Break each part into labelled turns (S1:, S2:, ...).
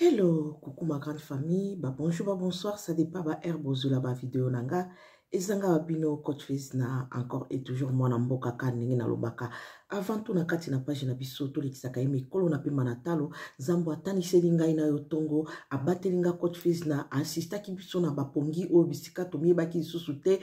S1: hello coucou ma grande famille ba bonjour ba bonsoir ça dépend ba air bozula ba video na nga ezanga ba bino coach face na encore et toujours mwana mboka ka ndenge nalobaka avant to na kati na page na biso tolekisaka ye mikolo na pema na talo nzambe ataniseli ngai na yo ntongo abateli nga cotfis na asistaki biso na bapongi oyo bisika tomiyebaki lisusu te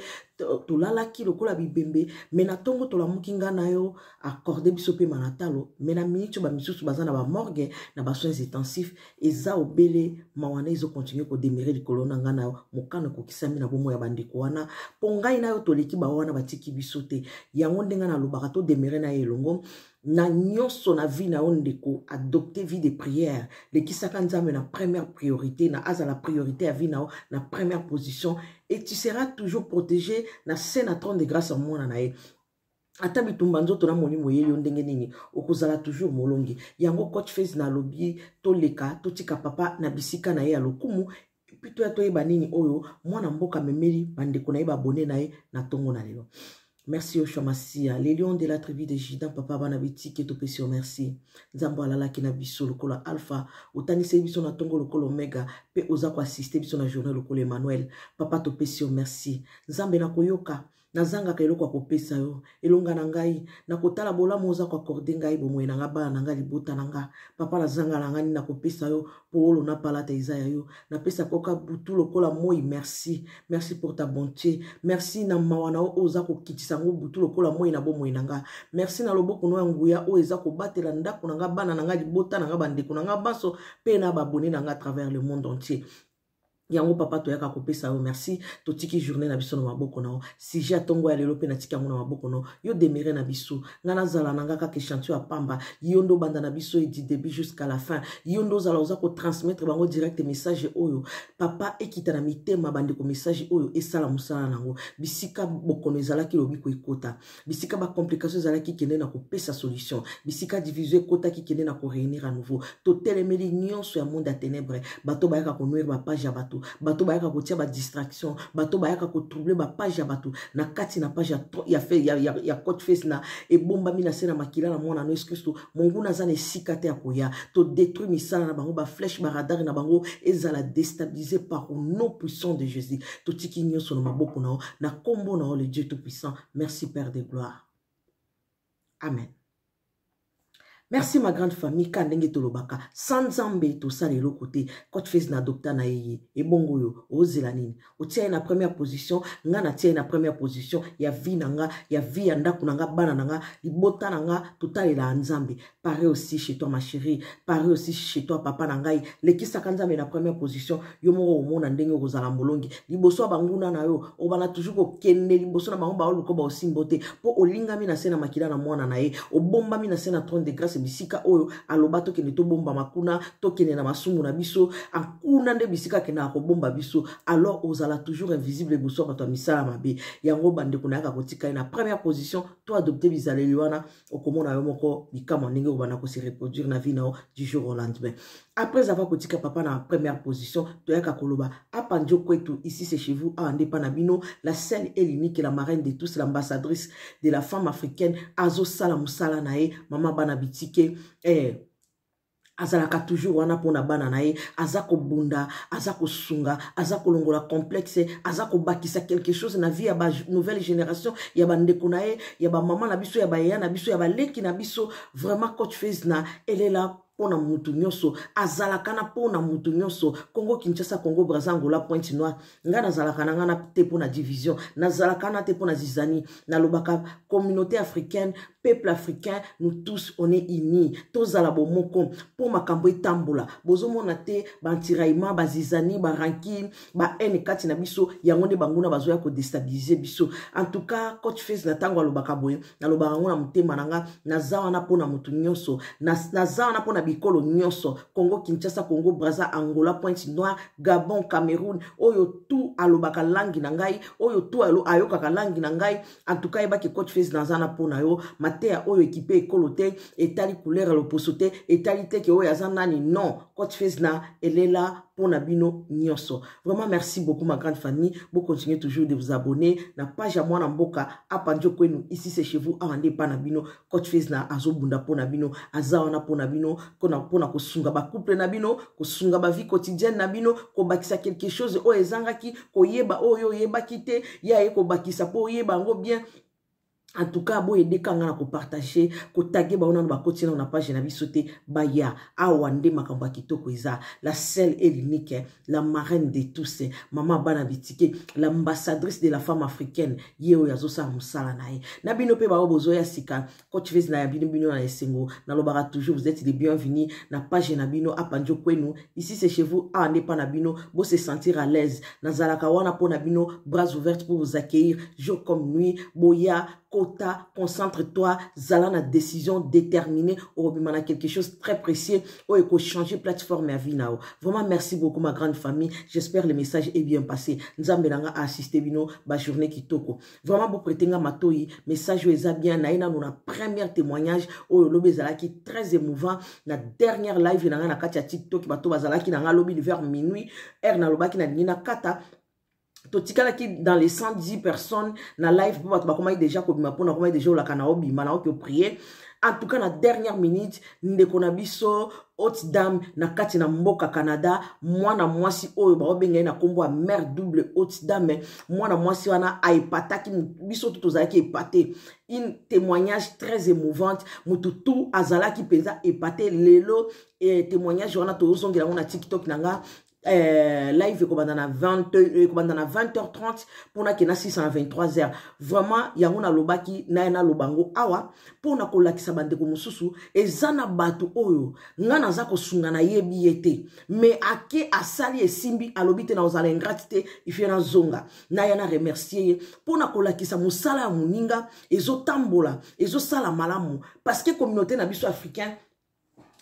S1: tolalaki lokola bibembe me na ntongo tolamuki nga na yo akorde biso pema na talo me na miniti oyo bamisusu baza na bamorgue na basoins intensif eza obele mawa na ezokontinue kodemere likolo na nga na yo mokano ekokisami na bomoi ya bandeko wana mpo ngai na yo toleki bawa wana batiki biso te yango ndenge nalobaka todemere na ye molongo na nyonso na vie na yo ndeko adopte vie de prière lekisaka nzambe na première priorité na azala priorité ya vie na yo na première position et tu seras toujours protégé na se na trône de grâce ya mwana na ye ata bitumba nzoto na molimo oyeli yo ndenge nini okozala toujours molongi yango coach face nalobi toleka totika papa na bisika na ye ya lokumu mpe toya toyeba nini oyo mwana mboka amemeli bandeko na ye babone na ye na ntongo na lelo merci oshamasia lelion de la tribu de jidan papa bana bitiki etopesi yo merci nzambe alalaki na biso lokola alpha otaniseli biso na ntongo lokola omega mpe oza koasiste biso na journal lokola emmanuel papa topesi yo merci nzambe na koyoka nazangaka eloko ya kopesa yo elonga na ngai nakotala bolamu oza koakorde ngai bomoi na nga bana na nga libota na nga papa nazanga na nga nini nakopesa yo mpo olo napalata eza ya yo napesaka oka butu lokola moi merci merci pour ta bonté merci na mawa na yo oyo oza kokitisa yango butu lokola moi na bomoi na nga merci na loboko no ya nguya oyo eza kobatela ndako na nga bana na nga libota na nga bandeko na nga baso mpe na babone na nga à travers le monde entier yango papa toyaka kopesa yo merci totiki journée na biso na maboko na yo sujet atongo ya lelo mpe natiki yango na maboko na yo yo demere na biso ngai nazala na nga kaka échantio ya pamba yo nde obanda na biso edi début jusqu'à la fin yo nde ozala oza kotransmettre bango direct message oyo papa ekita na mitema bandeko message oyo esala mosala na yango bisika bokono ezalaki lobiko ekota bisika bacomplication ezalaki kende na kopesa solution bisika division ekotaki kende na koreunir à nouveau totelemeli nyonso ya monde ya ténèbre bato bayaka konoyir bapage ya bato bato bato bayaka kotia badistraction bato bayaka kotrouble bapage ya bato na kati na page ya, ya, ya, ya cote face na ebombami na se na makila na mwana no yesu kristo monguna aza na esika te ya koya todétruit misala na bango bafleshe baradare na bango ezala déstabilise par au nom puissant de jésus totiki nyonso na maboko na yo na nkombo na yo le dieu tout puissant merci père de gloire amen merci ma grande famille ka ndenge tolobaka sa nzambe tosala eloko te cote face na adopta na ye ye ebongo oyo ozela nini otia ye na première position nga natia ye na première position ya vi na nga ya vi ya ndako na nga bana na nga libota na nga totalela ya nzambe pare aussi chez toi ma chérie pare aussi chez toi papa na ngai lekisaka nzambe na première position yo moko omona ndenge okozala molongi liboso ya banguna na yo obana toujours kokende liboso na bango baoluko baosimbo te mpo olingami na se na makila na mwana na ye obombami na se na trone de grâce place bisika oyo aloba tokende tobombama kuna tokende na masumu na biso akuna nde bisika akendaka kobomba biso alors ozala toujours invisible liboso ya bato ya misala mabe yango bandeko nayaka kotika ye na première position to adopte bizaleli wana okomona yo moko bikamwa ndenge obanda kose reproduire na vi na yo du jour au lendemain après avoir kotika papa na première position toyaka koloba apandi okwetu ici c'est chez vous awa ah, nde mpa na bino la seule et l'unique la marraine de tous l'ambassadrice de la femme africaine azosala mosala na ye mama bana bitike eh, azalaka toujours wana mpona bana na ye aza kobunda aza kosunga aza kolongola complexe aza kobakisa quelque chose na vie ya banouvelle génération ya bandeko na ye ya bamama na biso ya bayeya na biso ya baleki na biso vraiment coach face na elela mpo na motu nyonso azalaka na mpo na motu nyonso congo kinshasa congo braza angola pointe noire ngai nazalaka na ngai na te mpo na division nazalaka na te mpo na zizani nalobaka communauté africaine peuple africain nous tous on est unis tozala bomoko mpo makambo etambola bozomona te bantiraillement bazizani barankine bahaine kati na biso yango nde banguna bazoya kodestabilize biso en tout cas coach face na ntango alobaka boye nalobaka yango na motema na ngai naza wana mpo na motu nyonso naza wana mpo na bikolo nyonso congo kinshasa congo braza angola pointe noire gabon cameroun oyo tu alobaka langi na ngai oyo tu ayokaka langi na ngai antuka yebaki coach face naza na mpo na yo mateya oyo ekipe ekolo te etali couleur ya loposo te etali te ke oyo aza nani non coach face na elela mpona bino nyonso vraiment merci beaucoup ma grande famille bocontinue toujours de vous abonner na page ya mwana mboka apandi okwenu ici c'est chez vous awa nde epa na bino coach face na azobunda mpona bino aza wana mpona bino mpona kosunga bacouple na bino kosunga bavie quotidienne na bino kobakisa quelque chose oyo ezangaki koyeba oyo oyebaki te ye aye kobakisa mpo oyeba yango bien en tout cas boyedeka nga na kopartage kotage bango nano bakoti nango na page na biso te baya awa nde makambo ya kitoko eza la sel elinique la marraine de tous mama bana bitike l'ambassadrice de la femme africaine ye oyo azosala mosala na ye na bino mpe bao bozoya sika cotivese na ya bino bino na esengo nalobaka toujours vous êtes les bienvenus na page na bino apanjo kwenu ici c'est chez vous awa ah, nde mpa na bino bose sentir à l'aise nazalaka wana mpo na bino bras ouverte pour vous accueillir jour comme nuit boya kota concentre-toi zala na décision déterminée obima na quelque chose très précis oyo ekochanger plateforme ya vie na yo vraiment merci beaucoup ma grande famille j'espère le message est bien passé nzambe na nga assiste bino bajournée kitoko vraiment boprete nga matoi message oyo eza bien na ye nano na première témoignage oyo lobi ezalaki très émouvant na dernière live na nga na kati ya tiktok bato bazalaki na nga lobi liver minuit aire nalobaki na lingi na kata totikalaki dans les 110 personnes na live mpo bato bakomaki deja kobima mpona komaki deja olaka na obima na oke oprie en tout cas na dernière minute ndeko na biso haute dame na kati na mboka canada mwana mwasi oyo baobengai na nkombo ya mare double haute dame mwana mwasi wana aepataki biso tu tozalaki epate une témoignage très émouvante motu tu azalaki mpenza epate lelo eh, témoignage wana tozozongela ngo na tiktok na nga euh, live ekobanda euh, na 20 ekobanda na 20h30 mpona ke na 623h vraiment yango nalobaki naye naloba yango awa mpona kolakisa bandeko mosusu eza na bato oyo nga naza kosunga nayebi ye te me ake asali esimbi alobi te nakozala ingrati te ifie nazonga naya na remercie ye mpona kolakisa mosala ya moninga ezotambola ezosala malamu parceke communauté na biso africain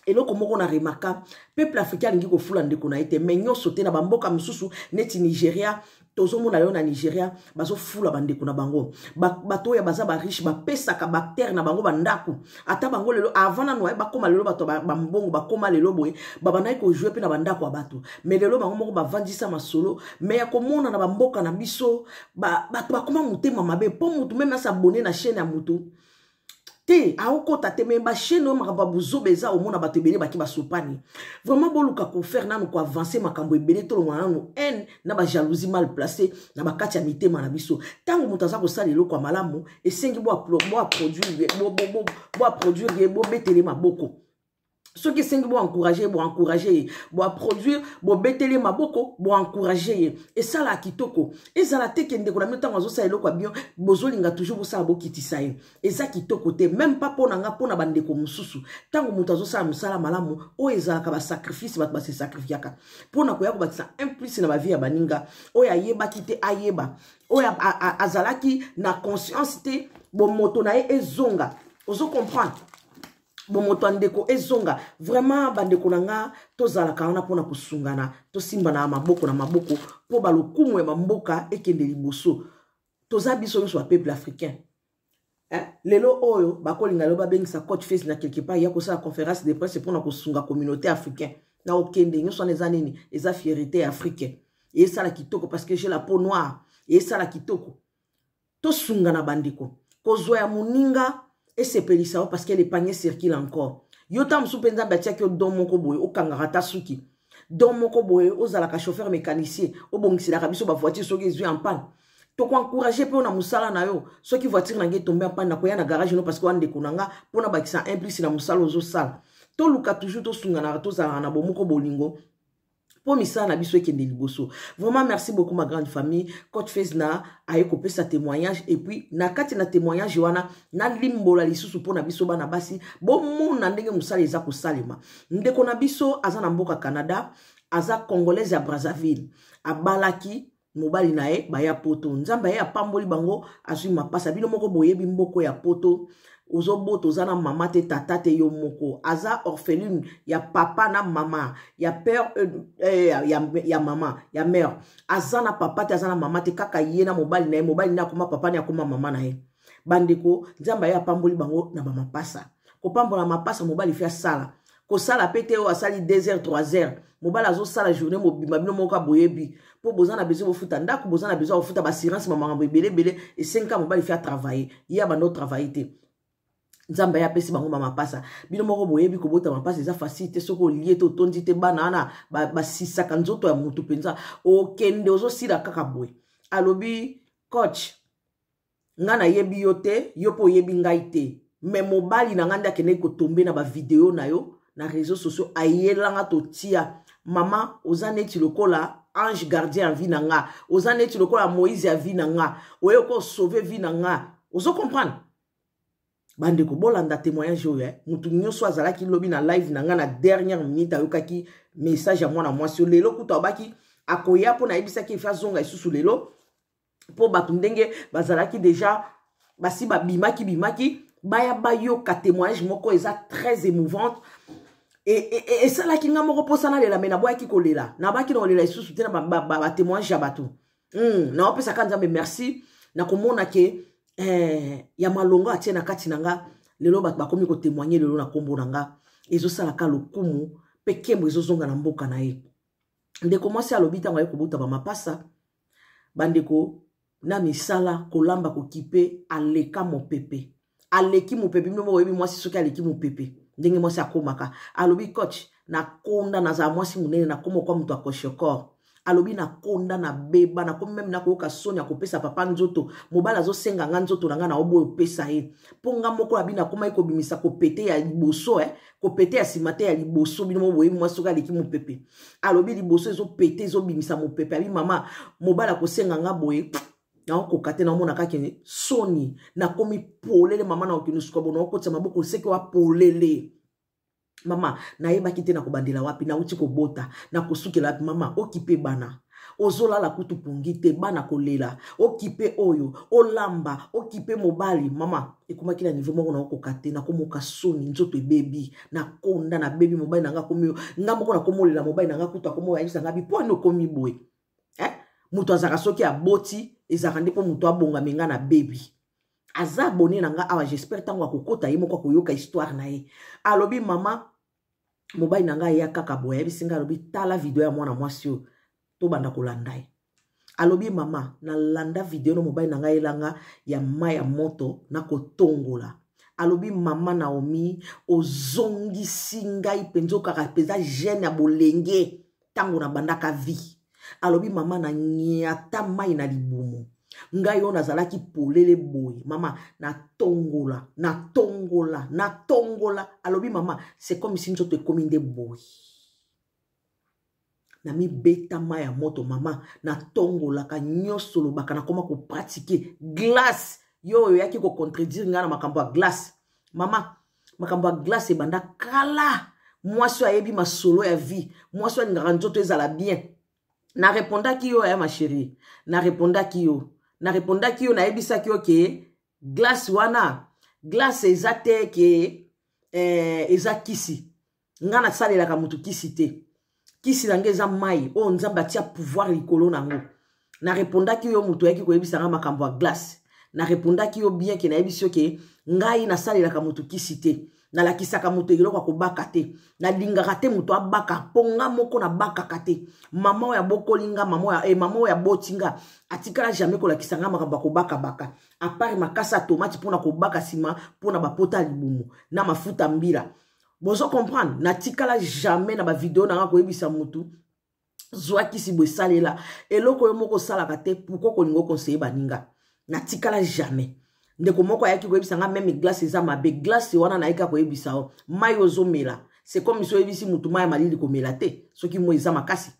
S1: eloko moko na remaka peuple africain alingi kofula ndeko na ye te me nyonso te na bamboka mosusu neti nigeria tozomona yo na nigeria bazofula bandeko na bango bato oyo baza bariche bapesaka bactere na bango bandako ata bango lelo avant nano ye eh, bakóma lelo bato bambongo bakóma lelo boye babandaki kojue mpe na bandako ya bato me lelo bango moko bavandisa masolo me ya komona na bamboka na biso bato bakóma motema mabe mpo motu meme asabone na chaine ya motu te aokɔta te me bashane oyo makambo ya bozoba eza omona bato ebele baki basopani vraiment boluka kofaire nanu koavanse makambo ebele tolongola nanu haine na bajalousie mal place na bakati ya mitema na biso ntango moto aza kosala eloko ya malamu esengi boaproduire ye bobetele maboko bo, bo, bo, bo, bo, bo, bo, bo, bo, soki esengi boencourage ye boencourage ye boaproduire bobeteli ye maboko boencourage ye esala kitoko ezala te ke ndeko na bino ntango azosala eloko ya bino bozolinga toujours bosala bokitisa ye eza kitoko te meme mpa mpo na nga mpo na bandeko mosusu ntango moto azosala mosala malamu oyo ezalaka basacrifice bato basesacrifiaka mpo na koya kobakisa implice na bavie ya baninga oyo ayebaki te ayeba oyo azalaki na conscience te bomoto na ye ezonga ozo comprendre bomoto ya ndeko ezonga vraiment bandeko na nga tozalaka wana mpona kosungana tosimbana ya maboko na maboko mpo balokumu ya bamboka ekende liboso toza biso nyonso ba peuple africain eh? lelo oyo bakolinga lelo babengisa coach face na quelque part ya kosala conférence de presse mpona kosunga communauté africain na okende nyonso wana eza nini eza fierité ya africain eyesala kitoko parce que j'ai la peau noire eyesala kitoko tosungana bandeko kozwa ya moninga esepelisa yo parceke elepanye circule encore yo ta mosusu mpe nzambe atiaki yo don moko boye okangaka ta suki don moko boye ozalaka chauffeur mécanicien obongiselaka biso bavoitire soki ezwi en panne tokoencourage mpe na mosala na yo soki voitire na ngai etombe en panne nakoya na garage no parceke wandeko na nga mpona bakisa implice na mosala ozosala toluka toujours tosunganaka tozalaka na bomoko bolingo mpo misala na biso ekende liboso vraiment merci beaucoup ma grande famille coach face na aye kopesa témoignage et puis na kati na témoignage wana nalimbola lisusu mpo na biso bana basi bomona ndenge mosala eza kosalema ndeko na biso aza na mboka canada aza congolaise ya brazzaville abalaki mobali na ye baya poto nzambe aye apamboli bango azwi mapasa bino moko boyebi mboko ya poto ozobota oza na mama te tata te yo moko aza orpheline ya papa na mama ya père eh, ya, ya, ya mama ya mare aza na papa te aza na mama te kaka ye na mobali na ye mobali na akoma papa ne akoma mama na ye bandeko nzambe aye apamboli bango na bamapasa kopambola mapasa mobali fi asala kosala mpe te oyo asali 2 heures 3 heures mobali azosala journée mobimba bino moko aboyebi mpo boza na besoin bofuta ndako boza na besoin bofuta baassurance bamakambo ebelebele esengi kaka mobali fi atravaye ye abanda otravaye te nzambe ye apesi bango bamapasa bino moko boyebi kobota mapasa eza fasili te soki olie te otondi te bana wana basisaka nzoto ya motu mpenza okende ozosila kaka boye alobi coach nga nayebi yo te yo mpo oyebi ngai te me mobali na nga nde akendeki kotombe na bavideo na yo na réseau sociaux ayelanga totia mama oza neti lokola ange gardien ya vi na nga oza neti lokola moïse ya vi na nga oye okosauve vi na nga ozokomprendre bandeko bolanda témoignage oyo eh? motu nyonso azalaki lobi na live na ngai na dernière minute ayokaki message ya mwana mwasi oyo lelo kutu abaki akoya mpo nayebisaki efe azonga lisusu lelo mpo bato ndenge bazalaki deja basi babimaki bimaki baya bayoka témoignage moko eza très émouvante esalaki nga moko mposa nalela me naboyaki kolela nabaki na kolela lisusu te na batémoignage ya bato hmm, naopesaka nzambe merci nakomona ke ba, ba, ba eh, ya malongo atie na kati na nga lelo bato bakomi kotemoigne lelo na nkombo na nga ezosalaka lokumu mpe nkembo ezozonga na mboka na ye ndeko mwasi alobi ntango aye kobuta bamapasa bandeko na misala kolamba kokipe aleka mopepe aleki mopepe bino moko oyebi mwasi soki aleki mopepe ndenge mwasi akomaka alobi coach nakonda nazala mwasi monene nakoma okwa moto akoshe corps alobi nakonda nabeba nakomi meme nakoyoka soni ya kopesa papa nzoto mobali azosenga nga nzoto na ngai na oboyo opesa ye mpo nga moko yabi nakomaki kobimisa kopete ya liboso eh? kopete ya nsima te ya liboso bino moboye mwa soki aleki mopepe alobi liboso ezopete ezobimisa mopepe abi mama mobali akosenga nga boye naokoka te naomona kaki soni nakomi polele mama naokende suka bo naokotisa maboko seke wapolele mama nayebaki te na kobandela wapi nauti kobota na kosukela wapi mama okipe bana ozolala kutu pungi te bana kolela okipe oyo olamba okipe mobali mama ekomaki na nivo moko naokoka te nakomoka soni nzoto ebebi nakonda nabebi mobali nanga komi nga moko nakomolela mobali nanga kutu akomoyayisa nga biponi okomi boye eh? moto azalaka soki aboti ezalaka nde mpo moto abongami nga na bebi aza abone na nga awa jespere ntango akokɔta ye moko akoyoka histoire na ye alobi mama mobali na ngai ya kaka boye ayebisi ngai alobi tala video ya mwana mwasi oyo tobanda kolanda ye alobi mama nalanda video no mobali na ngai elanga ya mai ya moto nakotongola alobi mama naomi ozongisi ngai mpenza okaka mpenza gene ya bolenge ntango nabandaka vi alobi mama na nyata mai na libu ngai oyo nazalaki polele boye mama natongola natongola natongola alobi mama sekomisi nzoto ekomi nde boye na mibeta ma ya moto mama natongolaka nyonso olobaka nakoma kopratike glace yo oyo oyaki kocontredire ngai na makambo ya glace mama makambo ya glace ebanda kala mwasi oyo ayebi masolo ya vie mwasi oyo alingaka nzoto ezala bien narepondaki yo aya masheri narepondaki yo narepondaki yo nayebisaki yo ke glace wana glace eza te ke eh, eza kisi nga nasalelaka motu kisi te kisi na ngai eza mai oyo nzambe atia pouvoir likolo na yango narepondaki yo motu ayaki koyebisanga makambo ya glace narepondaki yo bien ke nayebisi yo ke ngai nasalelaka moto kisi te nalakisaka moto eloko akobaka te nalingaka te moto abaka mpo nga moko nabakaka te mama oyo abokoli nga eh, mama oyo aboti nga atikala jamai kolakisa nga makambo akobakabaka apart makasa ya tomati mpona kobaka nsima mpona bapota ya libumu na mafuta mbila bozo comprendre natikala jamai na bavideo na nga koyebisa motu zwakisi boesalela eloko oyo moko osalaka te pourkua kolinga okonseye baninga natikala jamais ndeko moko ayaki koyebisa nga meme glace eza mabe glace wana nayika koyebisa o mai ozomela se comme so oyebisi motu mai ya malili komela te soki moi eza makasi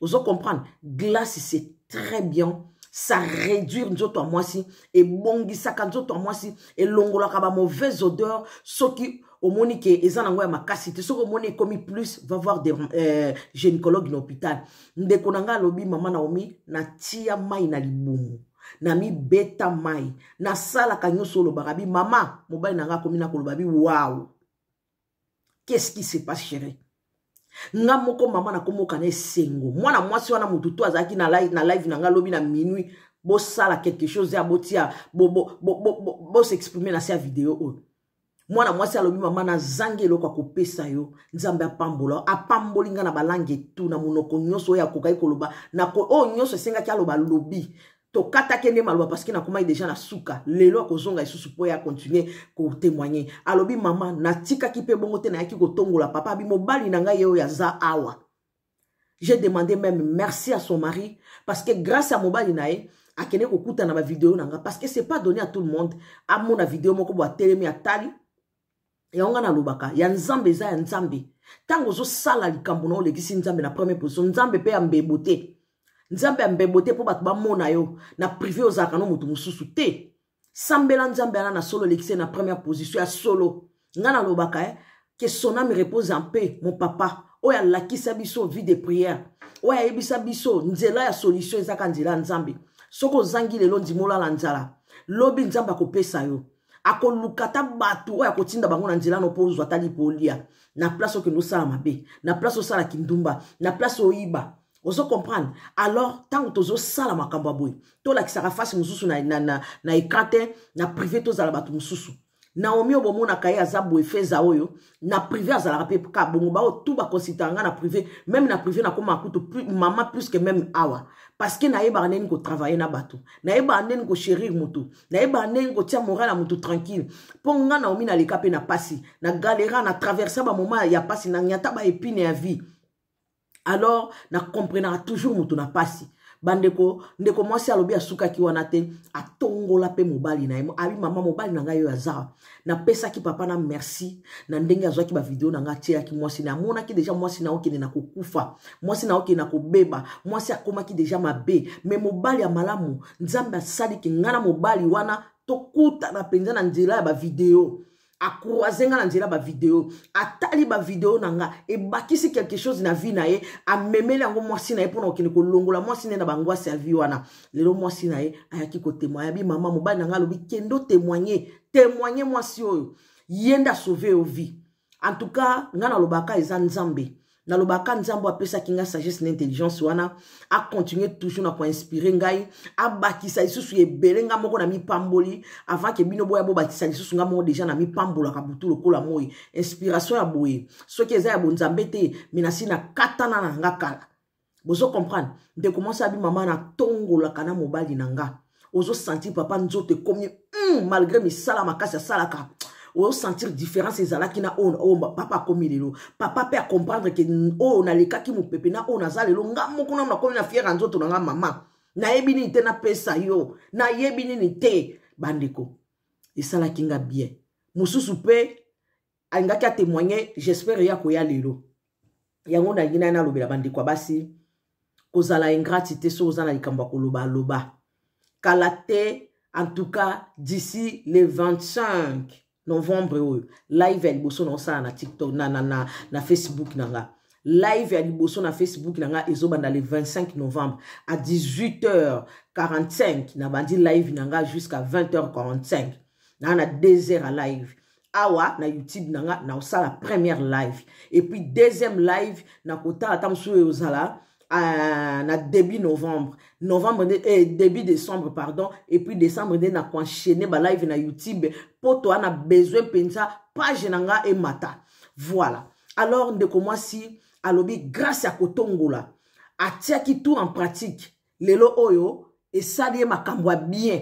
S1: ozocomprendre glace c'est très bien ça réduire nzoto ya mwasi ebongisaka nzoto ya mwasi elongolaka bamauvaise odeur soki omoni ke eza nango ya makasi te soki omoni ekomi plus va voir de euh, gynécologue na hôpital ndeko na ngai alobi mama naomi natia mai na libumu namibeta mai nasalaka nyonso olobaka bi mama mobali na nga akomi na koloba bi waw qu'est-ce qui se passe chéri nga moko mama nakomoka na esengo mwana mwasi wana motu to azalaki na live na nga alobi na minuit bosala quelque chose ya botia bosexprime na se ya video oyo mwana mwasi alobi mama nazangi eloko akopesa yo nzambe apambola apamboli nga na balange etu na monoko nyonso oyo akokaki koloba oyo nyonso esengaki aloba lobi tokataki nde maloba parceke nakomaki deja na suka lelo akozonga lisusu mpo ya kontinue kotemoigne alobi mama natikaki mpe bongo te nayaki kotongola papa abi mobali na ngai ye oyo aza awa j'ai demandé même merci à son mari parceke grâce ya mobali na ye akende kokuta na bavideo na nga parceke c'est pas donné à tout le monde amona video moko bo atelemi atali yango nga nalobaka ya nzambe eza ya nzambe ntango ozosala likambo na olekisi nzambe na première position nzambe mpe ya mbebo te nzambe ambembo te mpo bato bamona yo na prive ozalaka no moto mosusu te sambela nzambe ana na solo elekise na première position ya solo ngai nalobaka eh? ke son ame repose en paix mon papa oyo alakisa biso vie de prière oyo ayebisa biso nzela ya solution ezaka nzela ya nzambe soki ozangi lelo ndima olala nzala lobi nzambe akopesa yo akoluka ta bato oyo akotinda bango na nzela no mpo ozwa tali mpo olia na place okende osala mabe na place osalaki ndumba na place oyiba ozo comprendre alors ntango tozosala makambo ya boye tolakisaka fasi mosusu na, na, na, na ekran te na prive tozala bato mosusu naomi oyo bomonaka ye aza boye feza oyo na prive azalaka mpe ka bongo baoyo tu bakonsidera nga na prive meme na prive nakomaka kutu mama plus ke meme awa parceke nayebaka ndeni kotravaille na bato nayebaka ndeni koshérir motu nayebaka ndeni kotia moral ya motu tranquille mpo nga naomi naleka mpe na pasi na galera na traversa bamoma ya pasi na nyata baepine ya vie alors nakomprenaka toujours moto na pasi bandeko ndeko mwasi alobi asukaki wana te atongola mpe mobali na ye abi mama mobali na ngai oyo aza napesaki papa na merci na ndenge azwaki bavideo na ngai atielaki mwasi na amonaki deja mwasi na okende na kokufa mwasi na okende na kobeba mwasi akomaki deja mabe me mobali ya malamu nzambe asaliki ngai na mobali wana tokutana mpenza na nzela ya bavideo akroise nga na nzela bavideo atali bavideo na nga ebakisi quelque chose na vie na ye amemeli yango mwasi na ye mpona kokende kolongola mwasi na ye na bangwasi ya vie wana lelo mwasi na ye ayaki kotemoye abi mama mobali na nga alobi kendo temoigne temoigne mwasi oyo ye nde asauve yo vie en tout cas nga nalobaka eza nzambe nalobaka nzambe apesaki ngai sagesse na intelligence wana akontinue toujours na koinspire ngai abakisa lisusu ebele ngai moko na mipamboli avant ke bino boya bobakisa lisusu ngai moko deja na mipambolaka butu lokola moi inspiration ya boye soki eza ya bonzambe te me nasi na katana na nga kala bozokomprendre ndeko mwasi abi mama natongolaka na mobali na nga ozosentir papa nzoto ekomi mm, malgré misala makasi asalaka oyosentir différence ezalaki na oyo oh, papa akomi lelo papa mpe akomprendre ke oyo nalekaki mopepe na oyo naza lelo nga moko nano nakomi na fiere ya nzoto na nga mama nayebi nini te napesa yo nayebi nini te bandeko esalaki nga bien mosusu mpe alingaki atémoigne jespère ya koya lelo yango nalingi naye nalobela bandeko ya basi kozala ingrati te so oza na likambo ya kolobaloba kala te en tout cas d'ici le 25 novembre oyo live ya liboso na osala na tiktok na, na, na, na facebook na nga live ya liboso na facebook na nga ezobanda le 25 novembre à 18h45 nabandi live na nga jusqu'à 20h45 naa na 2 heures ya live awa na youtube na nga naosala première live et puis deuxième live nakotala ta mosusu oyo ozala Uh, na début novembre novembre nde eh, début décembre pardon et puis décembre nde nakoenchaîne balive na youtube mpo to ana besoin mpenza page na nga emata voilà alors ndeko mwasi alobi grâce ya kotongola atiaki tout en pratique lelo oyo esali ye makambo ya bien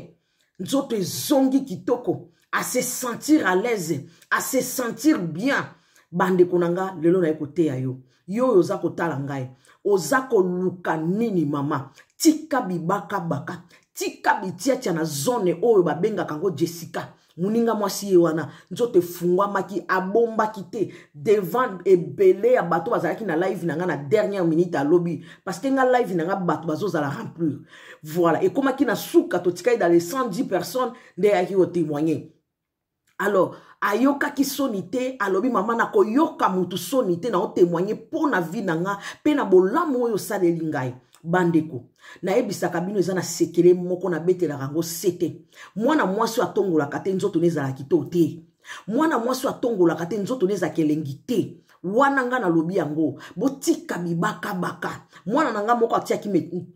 S1: nzoto ezongi kitoko ase sentir à l'aise ase sentir bien bandeko na nga lelo naye koteya yo yo oyo oza kotala ngai oza koluka nini mama tika bibakabaka tika bitiatia na zone oyo babengaka yango jessica moninga mwasi ye wana nzoto efungwamaki abombaki te devant ebele ya bato bazalaki na live na nga na dernière minute alobi parce que nga live na nga bato bazozala remplir voilà ekomaki na suka totikali dans les 110 personnes nde yaki kotémoigner alors ayokaki soni te alobi mama nakoyoka motu soni te naotemoigne mpo na vi na nga mpe na bolamu oyo osaleli ngai bandeko nayebisaka bino eza na sekele moko nabetelaka yango se te mwana mwasi oyo atongolaka te nzoto ne ezalaki to te mwana mwasi oyo atongolaka te nzoto ne ezalaka elengi te wana nga nalobi yango botika bibakabaka mwana na nga moko atiaki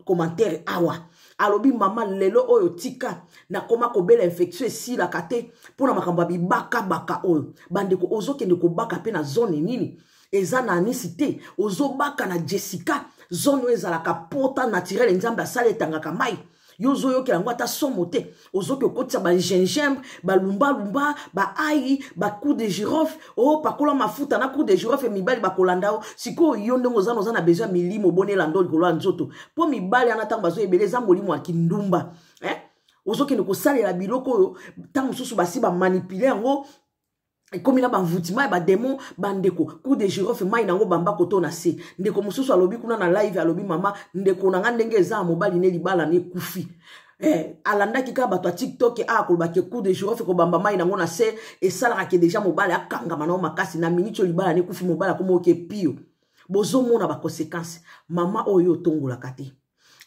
S1: commentaire awa alobi mama lelo oyo tika nakoma kobela infection esilaka te mpona makambo ya bibakabaka oyo bandeko ozokende kobaka mpe na zone nini eza na anisi te ozobaka na jessica zone oyo ezalaka pota naturele nzambe asala etangaka mai yo ozoyokela yango ata somo te ozoki okotisa bagingembre balumbalumba baayi bacour de girofe o oh, pakola mafuta na cour de girofe mibali bakolanda yo sikoyo yo ndenge ozana oza na besoin ya milimo obonela ndo likolo ya nzoto mpo mibali wana ntango bazoyebele eza molimo ya kindumba eh? ozokende kosalela biloko oyo ntango mosusu basi bamanipule yango ekomi na banvutima ya bademo bandeko cour de girofle mai nango bambako to na se ndeko mosusu alobi kuna na live alobi mama ndeko na nga ndenge eza ya mobali ne libala nekufi Eh, alandaki kaka bato ya tiktok akolobaki cour de girofle kobamba mai nango na se esalaka ke deja mobali akangama nao makasi na miniti oyo libala nekufi mobali akomi oke pio bozomona baconsequence mama oyo otongolaka te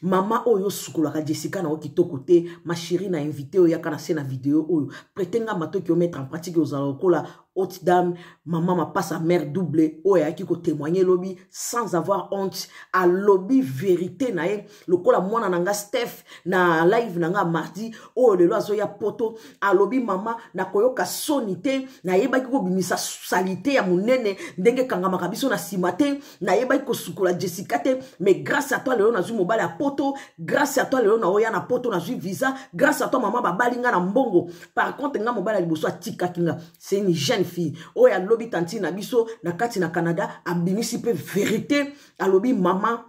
S1: mama oyo osukolaka jessica na yo kitoko te mashiri na invité oyo yaka na se na video oyo prete ngamba toki omettre en pratique ozala lokola haute dame mama mapasa mare double oyo ayaki kotémoigne elobi sans avoir honte alobi vérité na ye lokola mwana na nga steph na live na nga mardi oyo lelo azoya poto alobi mama nakoyoka soni te nayebaki kobimisa salite ya monene ndenge ekangamaka biso na nsima te nayebaki kosukola jessica te mais grâce à toi lelo nazwi mobali ya poto poto grâce à toi lelo na oya na poto nazwi visa grâce à toi mama babali nga na mbongo par contre nga mobali ya liboso atikaki nga c'est une jeune fille oyo alobi tanti na biso na kati na canada abimisi mpe vérité alobi mama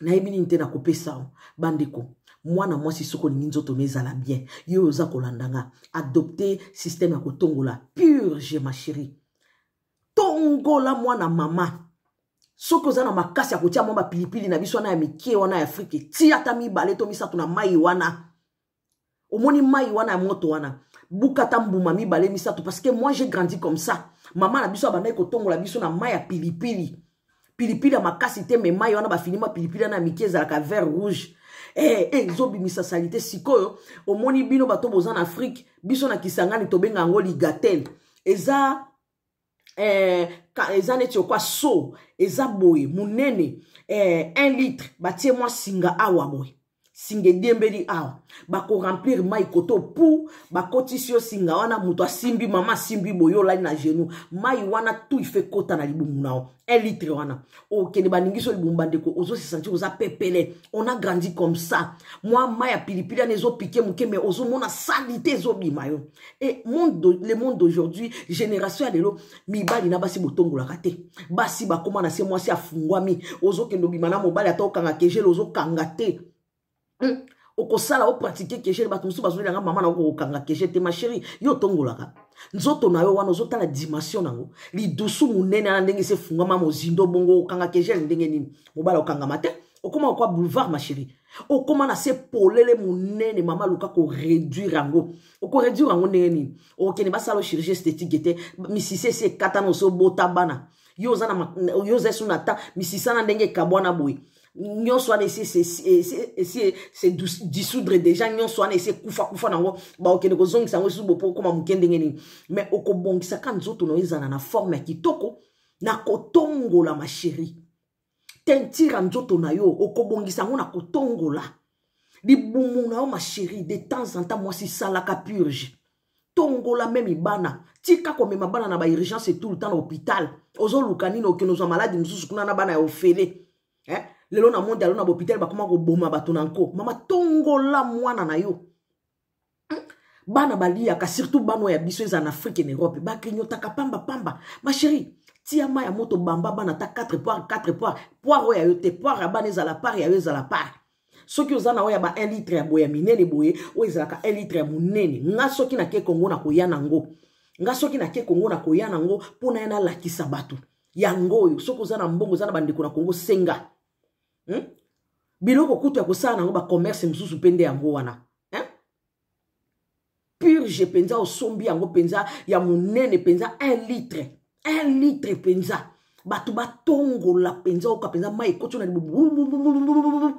S1: nayebi nini te nakopesa bandeko mwana mwasi soki olingi nzoto na ezala bien ye oyo oza kolanda nga adopte systeme ya kotongola purge ma chéri tongola mwana mama soki oza na makasi ya kotia mwa bapilipili na biso wana ya mike wana ya afrike ti ata mibale to misato na mai wana omoni mai wana ya moto wana buka ata mbuma mibale misato parce que moi j'ai grandi comme ça mama na biso abandaki kotongola biso na mai ya pilipili pilipili ya makasi te me mai wana bafini mwa pilipili wana ya mike ezalaka vert rouge ezobimisa eh, eh, salite sikoyo omoni bino bato boza na afrike biso na kisangani tobenga yango ligatel eza eh, ka, eza neti lokwa so eza boye monene eh, 1 litre batie mwa singa awa boye singediembeli awa bakoremplir mai koto pu bakotisi yo singa wana moto asimbi mama asimbi boye olali na genou mai wana tu ife kota na libumu na yo un litre wana okende baningi so libumu bandeko ozosesantir oza pepele on a grandi comme ça mwa mai ya pilipili wana ezopike moke me ozomona salite ezobima yo e monde, le monde d'aujourd'hui génération ya lelo mibali na basi botongolaka te basi bakóma na se mwasi afungwami ozokende obima na mobali ata okanga kegele ozokanga te Hmm. okosala opratike keshe bato mosusu bazolelanga mama nango kokanga keshe te masheri yo otongolaka nzoto na yo wana ozotala dimension nango lidusu monene wana ndenge se efungama mozindo bongo okanga keshele ndenge nini mobala okangama te okóma kokwa boulevard masheri okóma na se polele monene mama luka koréduire yango okoréduire yango ndenge nini okokende basala ochirurgie esthétique ete misisi esi ekatana osebota bana yo oza esu na ta misisa na ndenge ekabwana boye nyonso wana ese dissoudre deja nyonso wana ese kufa kufa nango baokende kozongisa yango esusu bopo okoma moke ndenge nini me okobongisa ka nzoto na yo ezala na forme ya kitoko na kotongola masheri tentira nzoto na yo okobongisa yango na kotongola libumu na yo masheri de temps en temps mwasi salaka purge tongola me mibana tika komema bana na baurgence tout le temps na hôpital ozoluka nini okende ozwa maladi mosusu kuna na bana ya ofele eh? lelo na monde alo na bopital bakoma koboma bato na nko mama tongola mwana na yo hmm? bana baliaka surtout bana oyo ya biso eza na afrike na europe bakrignotaka pambapamba masheri tia mai ya moto bamba bana ata 4 poire 4 poire poire oyo yo te poire ya bana ezala pare ya yo ezala pare soki oza na oyo ya ba 1 litre ya boye ya minene boye oyo ezalaka 1 litre ya monene nga soki nake kongo nakoya nango nga soki nake kongo nakoya nango mpo na ye nalakisa bato yango oyo soki oza na mbongo oza na bandeko na kongo senga Hmm? biloko kutu ya kosala nango bacommerce mosusu mpe nde yango wana purge mpenza osombi yango mpenza ya monene mpenza 1 litre 1 litre mpenza bato batongola mpenza oka mpenza mai ekoti na libubu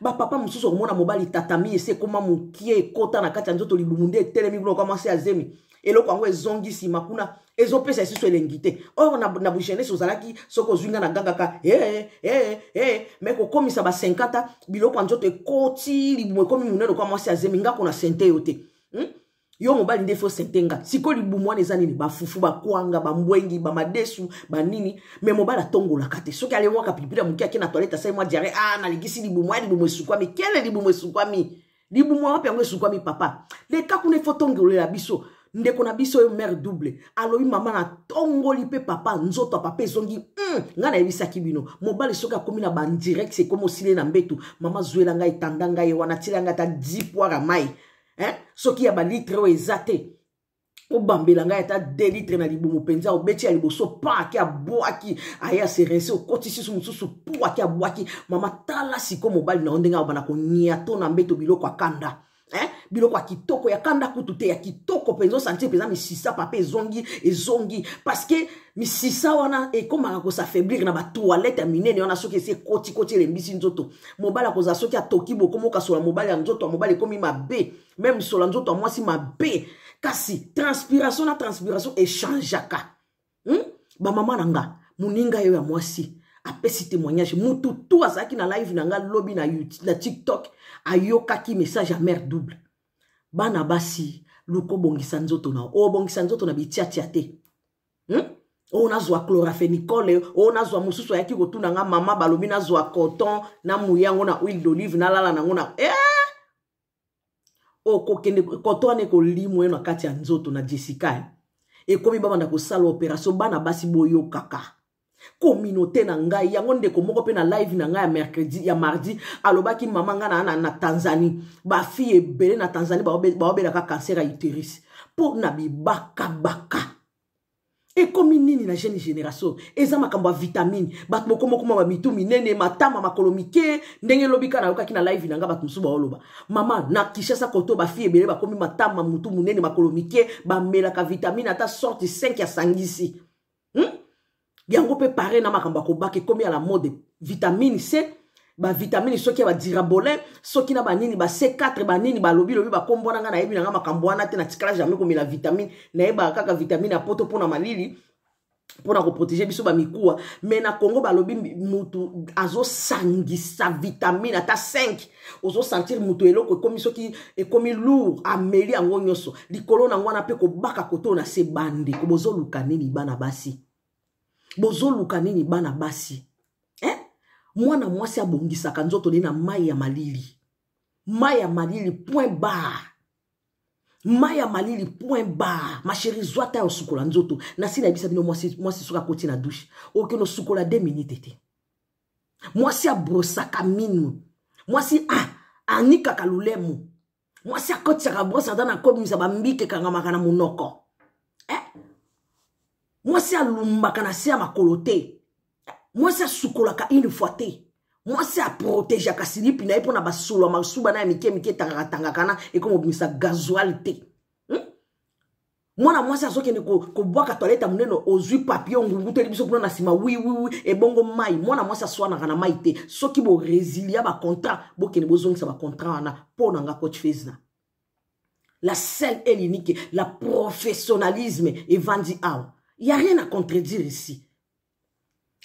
S1: bapapa mosusu okomona mobali tatami ese ekóma mokie ekóta na kati ya nzoto libumu nde etelemi kuna okamwasi ya zemi eloko yango ezongi nsima kuna ezopesa lisusu elengi te or na bugenese ozalaki soki ozwi nga na ngangaka ee eh, ee eh, ee eh, me kokomisa basenkata biloko ya nzoto ekoti libumu ekomi monene kwa mwasi azemi ngako na sente yo te hmm? yo mobali nde fo sente nga sikoyo libumu wana eza nini bafufu bakwanga bambwengi bamadesu banini me mobali atongolaka te soki alemwaka pilipili ya moke ake na toilette asali mwa diare ah nalingisi libumu ya libumu esukwami kele libumu esukwami libumu wapi yango esukwami papa leka kuna efo tongolela biso ndeko na biso oyo mare double alobi mama natongoli mpe papa nzoto ya papa ezongi mm, ngai nayebisaki bino mobali soki akómi na bandirect ekómi osili na mbetu mama zwela ngai etanda ngai ye wana tiela ngai ata 10 poire ya mai eh? soki ya balitre oyo eza te obambela ngai ata 2 litre na libumu mpenza obeti ya liboso paki abwaki aye aserense okotisi su mosusu pwaki abwaki mama tala siko mobali na yo ndenge abana konia to na mbeto biloko akanda eh? biloko ya kitoko ya kanda kutu te ya kitoko mpe ezosentir mpenza misisa papa ezongi ezongi parceke misisa wana ekomaka kosafaiblir na batoilette ya minene wana soki esi ekotikoti elembisi nzoto mobali akozala soki atoki bokomokasola mobali ya nzoto ya mobali ekomi mabe meme sola nzoto ya mwasi mabe kasi transpiration na transpiration echangeaka hmm? bamama na nga moninga yo ya mwasi apesi témoignage motu tu azalaki na live na nga lobi na, na tiktok ayokaki message ya mare double bana basi luka obongisa nzoto na obongisa nzoto na bitiatia te hmm? oyo nazwa chloraphenicole oyo nazwa mosusu ayaki kotuna nga mama balobi nazwa coton namuya yango na huile d'olive nalala nango na eh! okokende coton wana ekolimwa na kati ya nzoto na jessica eh. ekomi babanda kosala operation bana basi boyokaka communauté na ngai yango ndeko moko mpe na live na ngai ya mercredi ya mardi alobaki mama ngai na, na, na tanzanie bafille ebele na tanzanie baobelaka cancer ya utéris mpo na bibakabaka ekomi nini na jeune génération eza makambo ya vitamine bato bokomokoma bamitu minene matama makolo mike ndenge elobika nayokaki na live na ngai bato mosusu baoloba mama na kishasa koto bafi ebele bakomi matama mutu monene makolo mike bamelaka vitamine ata sorte 5 ya sangisi hmm? yango mpe pare na makambo ya kobaka ekomi ya la mode vitamine c bavitamine soki ya badirabolin soki na banini ba c4 banini balobilobi bakombo wana ngai nayebi nanga makambo wana te natikala jamai komela vitamine nayebaka kaka vitamine ya poto mpona malili mpona koprotege biso bamikuwa me na congo balobi mutu azosangisa vitamine ata 5 ozosentir mutu eloko ekomi soki ekomi lour ameli yango nyonso likolo nango wana mpe kobaka koto na se bandeko bozoluka nini bana basi bozoluka nini bana basi eh? mwana mwasi abongisaka nzoto nini na mai ya malili mai ya malili point bar mai ya malili point bar masheri zwa ta ya osukola nzoto na si nayebisa bino mwasi, mwasi soki akoti na dushe okende osukola de minute te mwasi abrosaka minu mwasi ah, anikaka lolemu mwasi akotisaka brosa ata na kobimisa bambike ekangamaka na monoko eh? mwasi alumbaka na se ya makolo te mwasi asukolaka une fois te mwasi aprotegeaka silipi na ye mpo na basolo ya masuba na ya mike mike etangakatangaka na ekomobimisa gazoal te hmm? mwana mwasi azokende kobwaka toilette ya monene ozwi papier ngunguteli biso kuna na nsima wiwiwi ebongo mai mwana mwasi aswanaka na mai te soki boresilia bacontrat bokende bozongisa bacontrat wana mpo na nga coach fesna la sele elinique la professionnalisme evandi awa Il n'y a rien à contredire ici.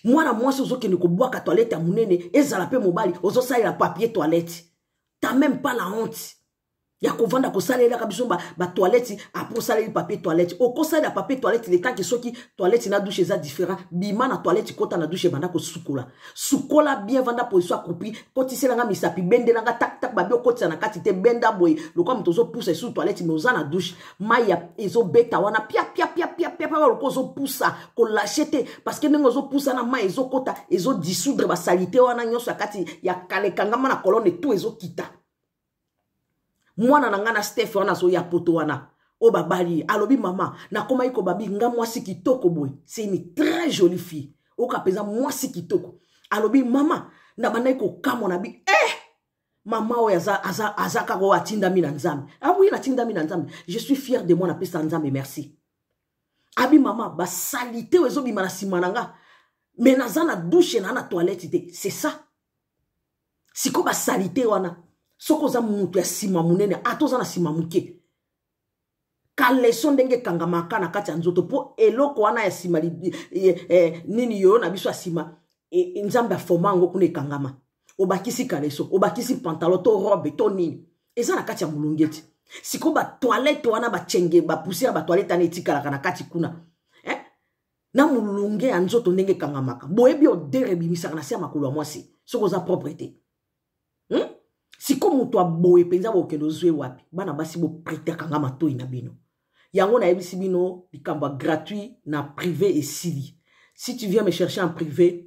S1: mwana mwasi ozokende kobwaka toilette ya monene ezala mpe mobali ozosalela papier toilette ta même pas la honte ya kovanda kosalelaka biso batoilette apres osaleli papier toilette okosalela papier toilette letake soki toilette na dushe eza différent bima na toilette kota na dushe banda kosukola sukola bien vanda position akupi kotiselanga misapi bendelanga taktak babi okotisa na kati te benda boye lokwa moto ozopusa esusu toilette me oza na dushe mai ezobeta wana piapiapiapiapiapa lokwa ozopusa kolashe te parceke ndenge ozopusa na mai ezokota ezodissoudre basalite wana nyonso ya kati ya kalekangama na kolone tout ezokita mwana na ngai na stef wana azoya poto wana oyo oh, babali ye alobi mama nakomaki kobabi nga mwasi kitoko boye se une très jolie fille oyoka mpenza mwasi kitoko alobi mama na bandaki kokamwa na bi eh mama oyo aza, aza, aza kaka oyo atindami na nzambe awi ah natindami na nzambe je suis fier de moi napesa nzambe merci abi mama basalite oyo ezobima na nsima na nga me naza na dushe na na toilette te c'est ça sikoyo basalite wana soki oza moto ya nsima monene ata oza na nsima moke kaleso ndenge ekangamaka na kati ya nzoto mpo eloko wana ya nsima eh, eh, nini yo na biso ya nsima e, e, nzambe afoma yango kuna ekangama obakisi kaleso obakisi pantalon to robe to nini eza na kati ya molonge ti sikoyo batoilette wana bacenge bapusiere batoilette wana etikalaka na kati kuna eh? na molonge ya nzoto ndenge ekangamaka boyebi odere ebimisaka na se ya makolo ya mwasi soki oza propre te siko moto aboye mpenza bokende ozwi wapi bana basi bopreterka nga matoi na bino yango nayebisi bino likambo ya gratuit na privé esili si tu viens me chercher en privé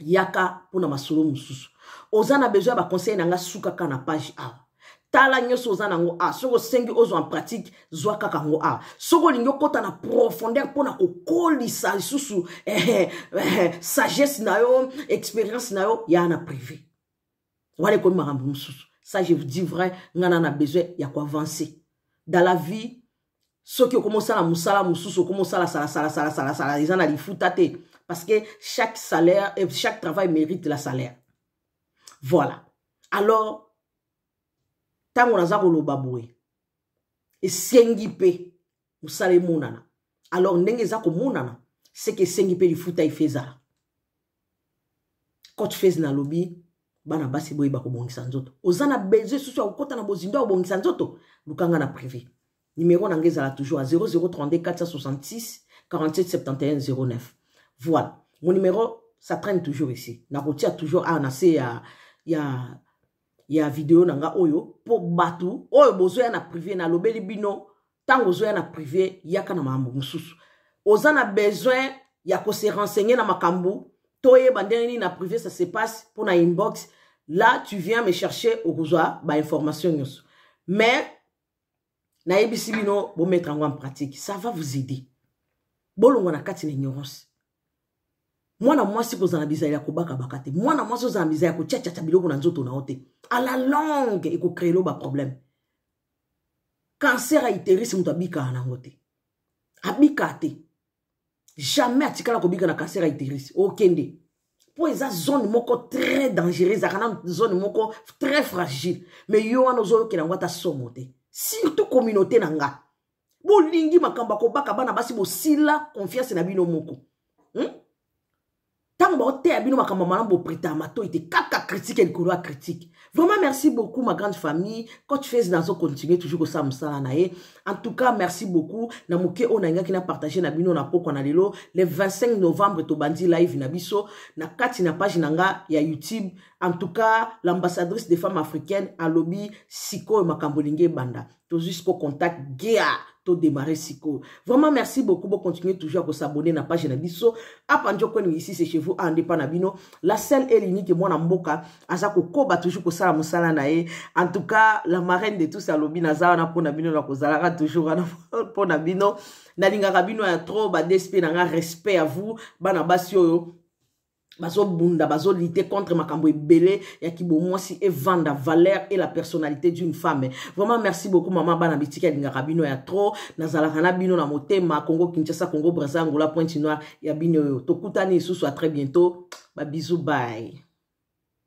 S1: yaka mpona masolo mosusu oza na besoin ya baconseil na nga suka kaka na page awa tala nyonso oza nango a soki osengi ozwa en pratique zwa kaka yango a soki olingi okɔta na profondeur mpo na kokolisa lisusu eh, eh, eh, sagesse na yo expérience na yo ya na privé wale komi makambo mosusu ça je vous dis vrai nga na na besoin ya koavancer dans la vie soki okomi osala mosala mosusu okomi osala salasalasalasalasala eza na lifuta te parce que chaque salaire euh, chaque travail mérite la salaire voilà alors ntango naza koloba boye esengi mpe mosala emonana alors ndenge eza komonana seke esengi mpe lifuta efe ezala coach face nalobi bana basi boye bakobongisa nzoto oza na besoin susu ya kokɔta na bozindo ya kobongisa nzoto lukanga na privé numero na ngai ezala toujours ya 0032 466 47 71 09 voilà mon numéro ça traîne toujours ici nakotia toujours awa ah, na se ya, ya, ya video na nga oyo mpo bato oyo bozoya na privé nalobeli bino ntango ozoya na privé yaka na makambo mosusu oza na besoin ya kose renseigner na makambo toyeba ndenge nini na privé ça se passe mpo na inbox Là, tu viens me chercher au Kozwa, bah, information. Mais, nayebi si bino bomettre yango en pratique ça va vous aider bolongwa na kati na ignorance mwana mwasi kozala na bizali ya kobakabaka te mwana mwasi ozala na bizali ya kotiatiatia biloko na nzoto na yo te a la langue ekocréelo baproblème cancer ya iterisi moto abikaka nango te abikaka te jamais atikala kobika na cancer ya iterisi okende mpo eza zone moko très dangereuse ezalaka na zone moko très fragile me yo wana ozoyokela yango ata somo te surtout communauté na nga bolingi makambo ya kobaka bana basi bosila confiance na bino moko hmm? ntango baoteya bino makambo malamu bopretaka matoi te kaka critique likolo ya critique vraiment merci beaucoup ma grande famille coach fase nazocontinue toujours kosala mosala na ye en tout cas merci beaucoup na moke oyo nayingaki na partage na bino na pokwa na lelo le 25 novembre tobandi live na biso na kati na page na nga ya youtube en tout cas l'ambassadrice des femmes africaines alobi sikoyo makambo elingi ebanda tozwi siko contact gea Tout démarrer siko. Vraiment, merci beaucoup. pour continuer toujours à vous abonner à la page Nabiso. Pandio Kwen, ici, c'est chez vous, à Panabino. La seule et l'unique, moi, Namboka, Azako ba toujours pour ça, Moussala Nae. En tout cas, la marraine de tous ça, Lobi na on pour Nabino, la Kozalara, toujours, pour Nabino. linga Rabino, ya trop, ba, despe, n'a respect à vous, banabasio, bazobunda bazolite contre makambo ebele ya kibomwasi evanda valeur et la personnalité d'une femme vraiment merci beaucoup mama bana bitika elingaka bino ya tro nazalaka na bino na motema congo kinshasa congo brasa angola pointe noire ya bino oyo tokutani lisusu a très bientôt babisu bye